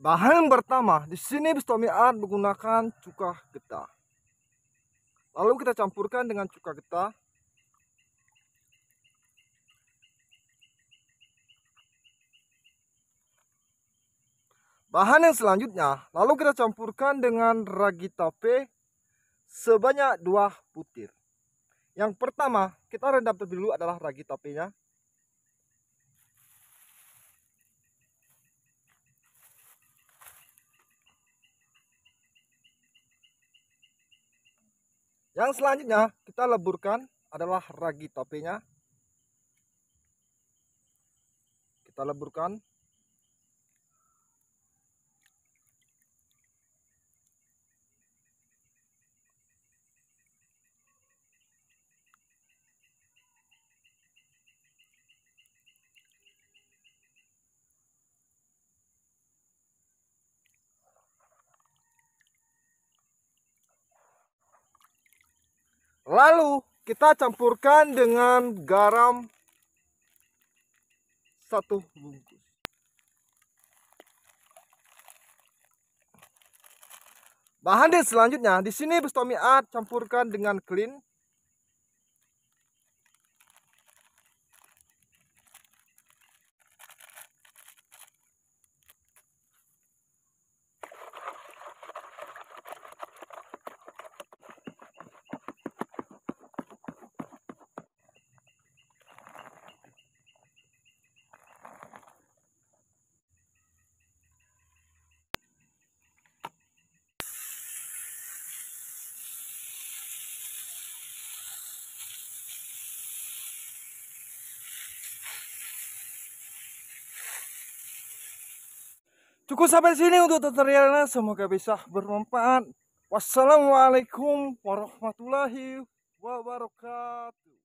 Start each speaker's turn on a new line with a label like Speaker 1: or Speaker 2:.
Speaker 1: Bahan pertama, di sini Art menggunakan cuka getah. Lalu kita campurkan dengan cuka getah. Bahan yang selanjutnya, lalu kita campurkan dengan ragi tape sebanyak dua butir. Yang pertama, kita rendam terlebih dulu adalah ragi tapenya. Yang selanjutnya kita leburkan adalah ragi topinya. Kita leburkan Lalu kita campurkan dengan garam satu bungkus. Bahan selanjutnya di sini Bustomiat campurkan dengan clean
Speaker 2: Cukup sampai sini untuk tutorialnya. Semoga bisa bermanfaat. Wassalamualaikum warahmatullahi wabarakatuh.